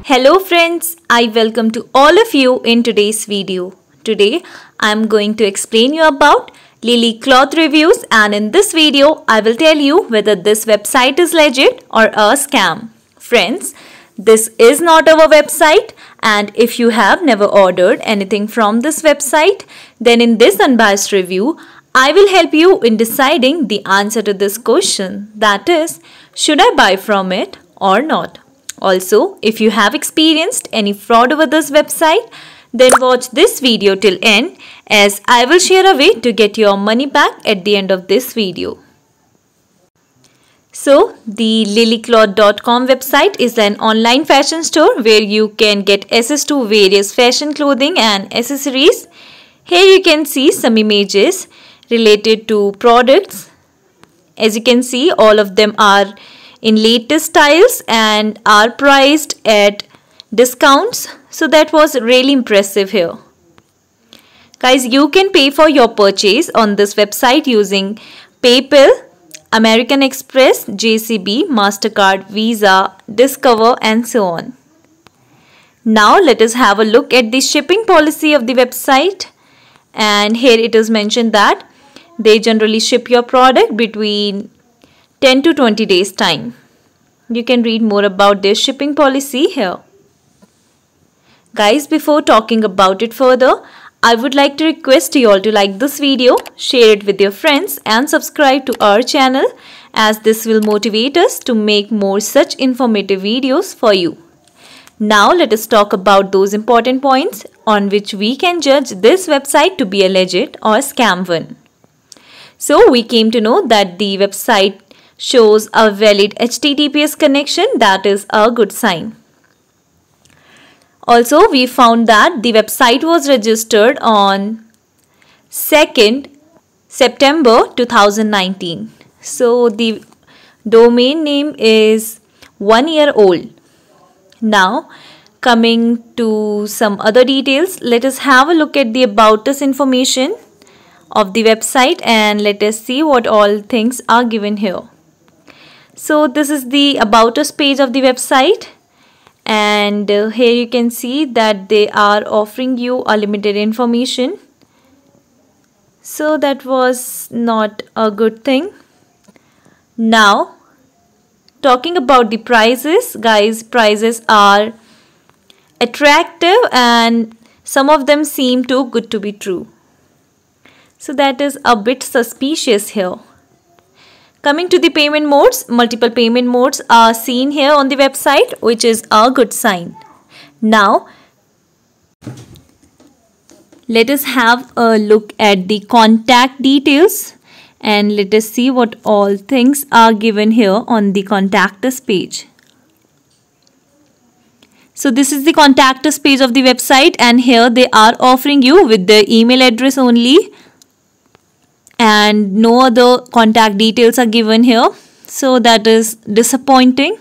Hello friends, I welcome to all of you in today's video. Today, I am going to explain you about Lily Cloth Reviews and in this video, I will tell you whether this website is legit or a scam. Friends, this is not our website. And if you have never ordered anything from this website, then in this unbiased review, I will help you in deciding the answer to this question that is, should I buy from it or not? Also, if you have experienced any fraud over this website, then watch this video till end as I will share a way to get your money back at the end of this video. So, the lilycloth.com website is an online fashion store where you can get access to various fashion clothing and accessories. Here you can see some images related to products. As you can see, all of them are in latest styles and are priced at discounts. So that was really impressive here. Guys, you can pay for your purchase on this website using PayPal American Express, JCB, MasterCard, Visa, Discover and so on. Now let us have a look at the shipping policy of the website and here it is mentioned that they generally ship your product between 10 to 20 days time. You can read more about their shipping policy here. Guys, before talking about it further, I would like to request you all to like this video, share it with your friends and subscribe to our channel as this will motivate us to make more such informative videos for you. Now let us talk about those important points on which we can judge this website to be a legit or scam one. So we came to know that the website shows a valid HTTPS connection that is a good sign. Also, we found that the website was registered on 2nd September 2019. So, the domain name is one year old. Now, coming to some other details, let us have a look at the about us information of the website and let us see what all things are given here. So this is the about us page of the website and uh, here you can see that they are offering you a limited information so that was not a good thing now talking about the prices guys prices are attractive and some of them seem too good to be true so that is a bit suspicious here Coming to the payment modes, multiple payment modes are seen here on the website which is a good sign. Now, let us have a look at the contact details and let us see what all things are given here on the contact us page. So this is the contact us page of the website and here they are offering you with the email address only and no other contact details are given here. So that is disappointing.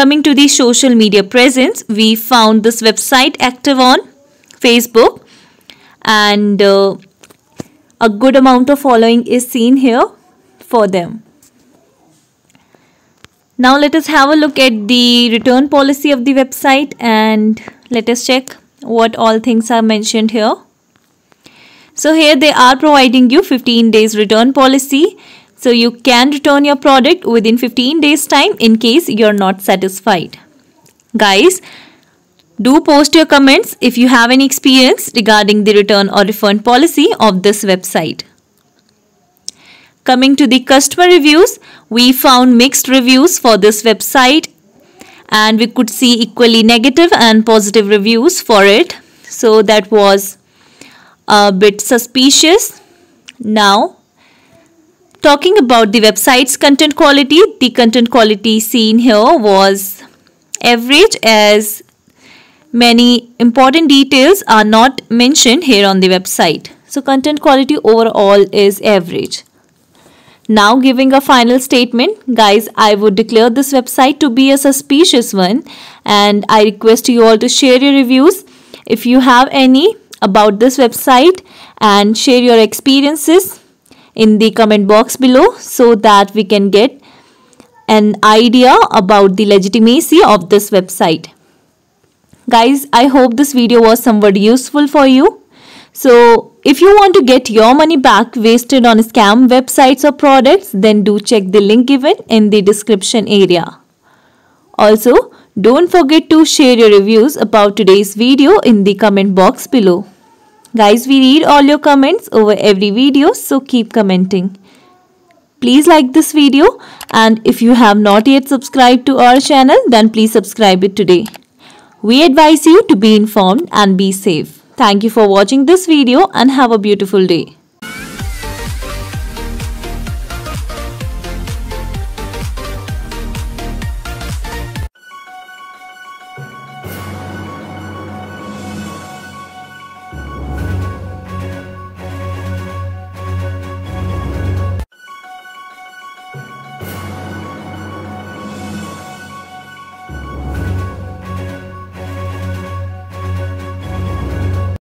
Coming to the social media presence, we found this website active on Facebook and uh, a good amount of following is seen here for them. Now let us have a look at the return policy of the website and let us check what all things are mentioned here. So here they are providing you 15 days return policy. So you can return your product within 15 days time in case you're not satisfied. Guys, do post your comments if you have any experience regarding the return or refund policy of this website. Coming to the customer reviews, we found mixed reviews for this website and we could see equally negative and positive reviews for it. So that was a bit suspicious. Now, talking about the website's content quality, the content quality seen here was average as many important details are not mentioned here on the website. So content quality overall is average. Now giving a final statement, guys, I would declare this website to be a suspicious one and I request you all to share your reviews if you have any about this website and share your experiences in the comment box below so that we can get an idea about the legitimacy of this website. Guys, I hope this video was somewhat useful for you. So, if you want to get your money back wasted on scam websites or products, then do check the link given in the description area. Also, don't forget to share your reviews about today's video in the comment box below. Guys, we read all your comments over every video, so keep commenting. Please like this video and if you have not yet subscribed to our channel, then please subscribe it today. We advise you to be informed and be safe. Thank you for watching this video and have a beautiful day.